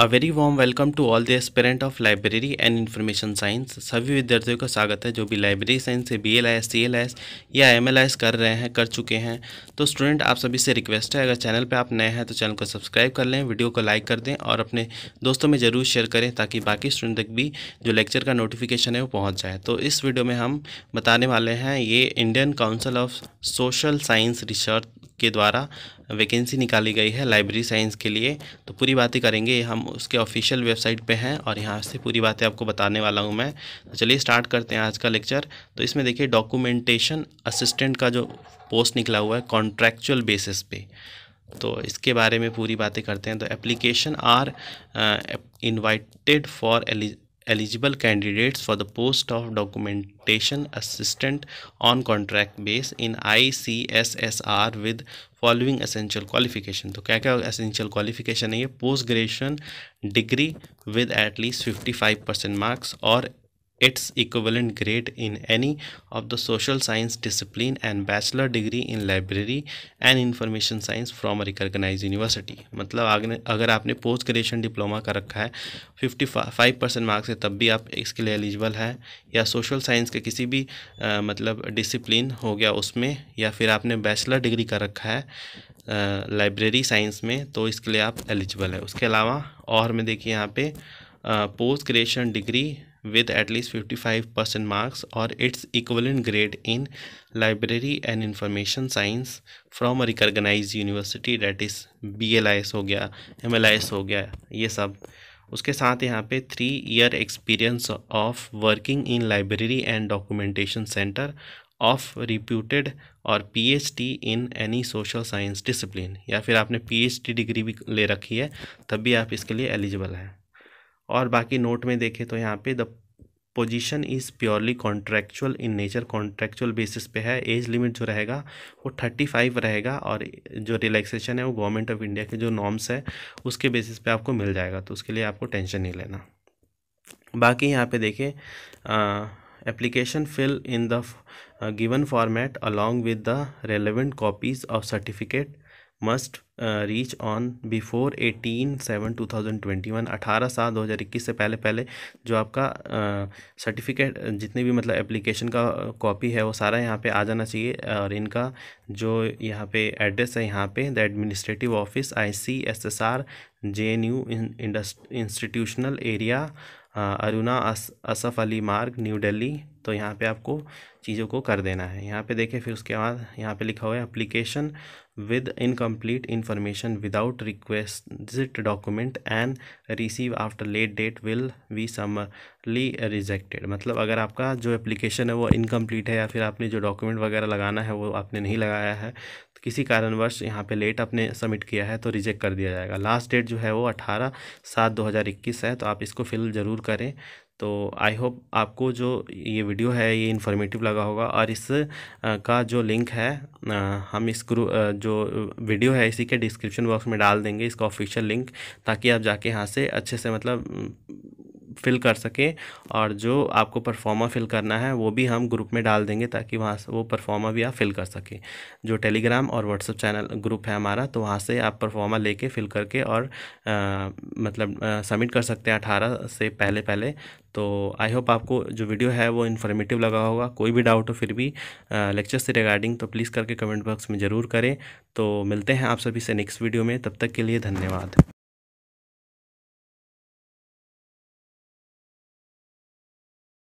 a very warm welcome to all the aspirant of library and information science सभी विद्यार्थियों का स्वागत है जो भी लाइब्रेरी साइंस से B L I S C L S या एम एल आई एस कर रहे हैं कर चुके हैं तो स्टूडेंट आप सभी से रिक्वेस्ट है अगर चैनल पे आप नए हैं तो चैनल को सब्सक्राइब कर लें वीडियो को लाइक कर दें और अपने दोस्तों में ज़रूर शेयर करें ताकि बाकी स्टूडेंट तक भी जो लेक्चर का नोटिफिकेशन है वो पहुँच जाए तो इस वीडियो में हम बताने वाले हैं ये Indian council of social science research के द्वारा वैकेंसी निकाली गई है लाइब्रेरी साइंस के लिए तो पूरी बातें करेंगे हम उसके ऑफिशियल वेबसाइट पे हैं और यहाँ से पूरी बातें आपको बताने वाला हूँ मैं तो चलिए स्टार्ट करते हैं आज का लेक्चर तो इसमें देखिए डॉक्यूमेंटेशन असिस्टेंट का जो पोस्ट निकला हुआ है कॉन्ट्रैक्चुअल बेसिस पे तो इसके बारे में पूरी बातें करते हैं तो application are invited for eligible candidates for the post of documentation assistant on contract base in ICSSR with following essential qualification तो क्या क्या एसेंशियल क्वालिफिकेशन है ये post graduation degree with at least 55 percent marks और its equivalent grade in any of the social science discipline and bachelor degree in library and information science from a recognized university मतलब अगर आपने post graduation diploma कर रखा है fifty five percent marks है तब भी आप इसके लिए एलिजिबल है या सोशल साइंस के किसी भी आ, मतलब डिसिप्लिन हो गया उसमें या फिर आपने बैचलर डिग्री कर रखा है लाइब्रेरी साइंस में तो इसके लिए आप एलिजिबल है उसके अलावा और में देखिए यहाँ पे post graduation degree with at least 55% marks or its equivalent grade in library and information science from a recognized university that is BLIS हो गया MLIS हो गया ये सब उसके साथ यहाँ पे three year experience of working in library and documentation centre of reputed और PhD in any social science discipline या फिर आपने पीएचडी डिग्री भी ले रखी है तब भी आप इसके लिए एलिजिबल हैं और बाकी नोट में देखें तो यहाँ पे the position is purely contractual in nature contractual basis पे है एज लिमिट जो रहेगा वो थर्टी फाइव रहेगा और जो रिलैक्सेशन है वो गवर्नमेंट ऑफ इंडिया के जो नॉर्म्स है उसके बेसिस पे आपको मिल जाएगा तो उसके लिए आपको टेंशन नहीं लेना बाकी यहाँ पे देखें application fill in the given format along with the relevant copies of certificate must reach on before eighteen seven two thousand twenty one अठारह सात दो हज़ार इक्कीस से पहले पहले जो आपका सर्टिफिकेट जितने भी मतलब एप्लीकेशन का कॉपी है वो सारा यहाँ पे आ जाना चाहिए और इनका जो यहाँ पे एड्रेस है यहाँ पे the administrative office I C S S R J N U institutional area Aruna अस, असफ अली मार्ग न्यू डेली तो यहाँ पे आपको चीज़ों को कर देना है यहाँ पे देखें फिर उसके बाद यहाँ पे लिखा हुआ है application with incomplete in information without requisite document and receive after late date will be summarily rejected मतलब अगर आपका जो एप्लीकेशन है वो इनकम्प्लीट है या फिर आपने जो डॉक्यूमेंट वगैरह लगाना है वो आपने नहीं लगाया है तो किसी कारणवश यहाँ पे लेट आपने सबमिट किया है तो रिजेक्ट कर दिया जाएगा लास्ट डेट जो है वो अठारह सात दो हज़ार इक्कीस है तो आप इसको फिल ज़रूर करें तो आई होप आपको जो ये वीडियो है ये इन्फॉर्मेटिव लगा होगा और इस का जो लिंक है हम इस ग्रू जो वीडियो है इसी के डिस्क्रिप्शन बॉक्स में डाल देंगे इसका ऑफिशियल लिंक ताकि आप जाके यहाँ से अच्छे से मतलब फिल कर सकें और जो आपको परफॉर्मा फिल करना है वो भी हम ग्रुप में डाल देंगे ताकि वहाँ से वो परफॉर्मा भी आप फिल कर सकें जो टेलीग्राम और व्हाट्सअप चैनल ग्रुप है हमारा तो वहाँ से आप परफॉर्मा लेके फिल करके और आ, मतलब सबमिट कर सकते हैं अठारह से पहले पहले तो आई होप आपको जो वीडियो है वो इन्फॉर्मेटिव लगा होगा कोई भी डाउट हो फिर भी लेक्चर से रिगार्डिंग तो प्लीज़ करके कमेंट बॉक्स में ज़रूर करें तो मिलते हैं आप सभी से नेक्स्ट वीडियो में तब तक के लिए धन्यवाद